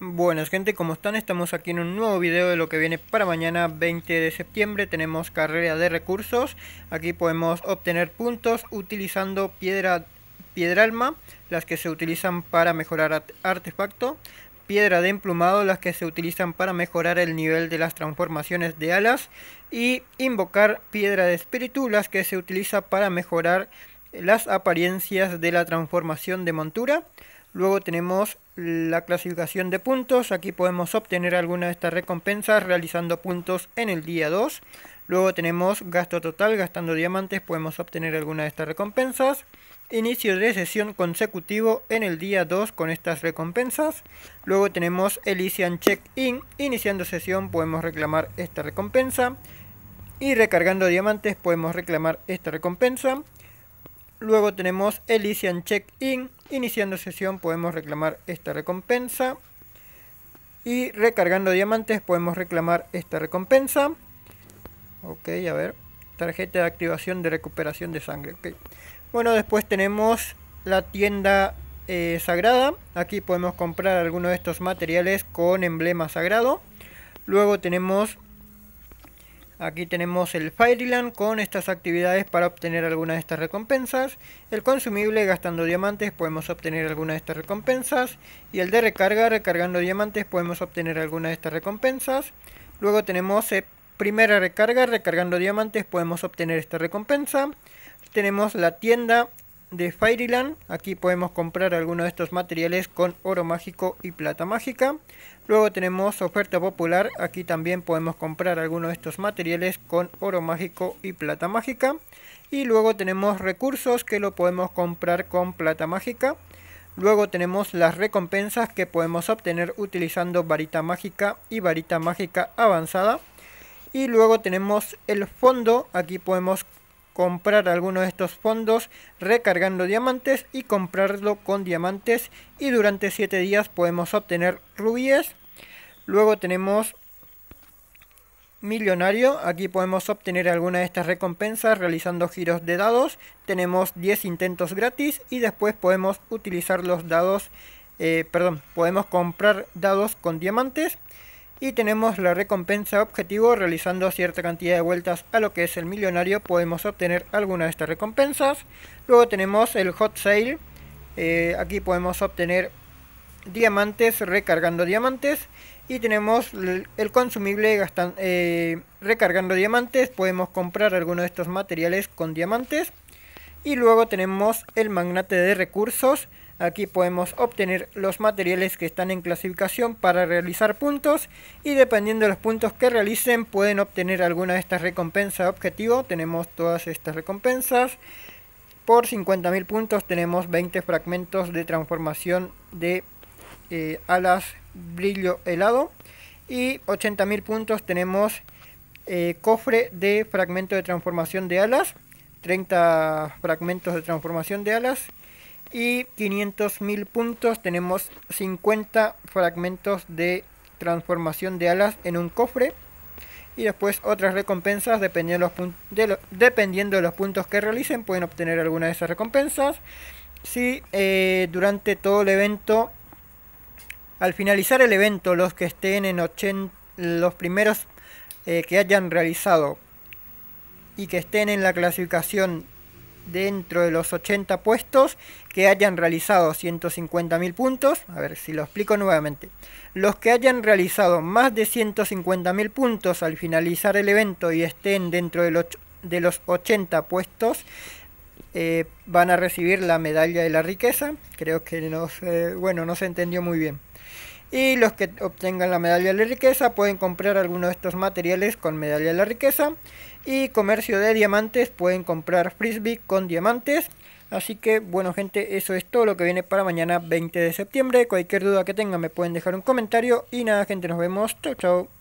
Buenas gente, ¿cómo están? Estamos aquí en un nuevo video de lo que viene para mañana 20 de septiembre. Tenemos carrera de recursos. Aquí podemos obtener puntos utilizando piedra, piedra alma, las que se utilizan para mejorar artefacto. Piedra de emplumado, las que se utilizan para mejorar el nivel de las transformaciones de alas. Y invocar piedra de espíritu, las que se utiliza para mejorar las apariencias de la transformación de montura. Luego tenemos la clasificación de puntos. Aquí podemos obtener alguna de estas recompensas realizando puntos en el día 2. Luego tenemos gasto total, gastando diamantes podemos obtener alguna de estas recompensas. Inicio de sesión consecutivo en el día 2 con estas recompensas. Luego tenemos Elysian Check-in, iniciando sesión podemos reclamar esta recompensa. Y recargando diamantes podemos reclamar esta recompensa. Luego tenemos Elysian Check-in, Iniciando sesión podemos reclamar esta recompensa. Y recargando diamantes podemos reclamar esta recompensa. Ok, a ver. Tarjeta de activación de recuperación de sangre. Okay. Bueno, después tenemos la tienda eh, sagrada. Aquí podemos comprar algunos de estos materiales con emblema sagrado. Luego tenemos Aquí tenemos el Fireland con estas actividades para obtener alguna de estas recompensas. El consumible gastando diamantes podemos obtener alguna de estas recompensas. Y el de recarga recargando diamantes podemos obtener alguna de estas recompensas. Luego tenemos eh, primera recarga recargando diamantes podemos obtener esta recompensa. Tenemos la tienda de Fairyland. Aquí podemos comprar algunos de estos materiales con oro mágico y plata mágica. Luego tenemos oferta popular. Aquí también podemos comprar algunos de estos materiales con oro mágico y plata mágica. Y luego tenemos recursos que lo podemos comprar con plata mágica. Luego tenemos las recompensas que podemos obtener utilizando varita mágica y varita mágica avanzada. Y luego tenemos el fondo, aquí podemos comprar alguno de estos fondos recargando diamantes y comprarlo con diamantes y durante 7 días podemos obtener rubíes. Luego tenemos millonario, aquí podemos obtener alguna de estas recompensas realizando giros de dados, tenemos 10 intentos gratis y después podemos utilizar los dados, eh, perdón, podemos comprar dados con diamantes y tenemos la recompensa objetivo realizando cierta cantidad de vueltas a lo que es el millonario podemos obtener alguna de estas recompensas luego tenemos el hot sale eh, aquí podemos obtener diamantes recargando diamantes y tenemos el consumible gastan, eh, recargando diamantes podemos comprar alguno de estos materiales con diamantes y luego tenemos el magnate de recursos Aquí podemos obtener los materiales que están en clasificación para realizar puntos y dependiendo de los puntos que realicen pueden obtener alguna de estas recompensas de objetivo. Tenemos todas estas recompensas. Por 50.000 puntos tenemos 20 fragmentos de transformación de eh, alas brillo helado y 80.000 puntos tenemos eh, cofre de fragmento de transformación de alas, 30 fragmentos de transformación de alas y 500.000 puntos tenemos 50 fragmentos de transformación de alas en un cofre. Y después otras recompensas dependiendo de los, de dependiendo de los puntos que realicen. Pueden obtener alguna de esas recompensas. Si eh, durante todo el evento, al finalizar el evento, los que estén en 80, los primeros eh, que hayan realizado y que estén en la clasificación dentro de los 80 puestos que hayan realizado 150.000 puntos, a ver si lo explico nuevamente, los que hayan realizado más de 150.000 puntos al finalizar el evento y estén dentro de los, de los 80 puestos, eh, van a recibir la medalla de la riqueza, creo que no bueno, no se entendió muy bien. Y los que obtengan la medalla de la riqueza pueden comprar alguno de estos materiales con medalla de la riqueza. Y comercio de diamantes pueden comprar frisbee con diamantes. Así que bueno gente, eso es todo lo que viene para mañana 20 de septiembre. Cualquier duda que tengan me pueden dejar un comentario. Y nada gente, nos vemos. Chau chau.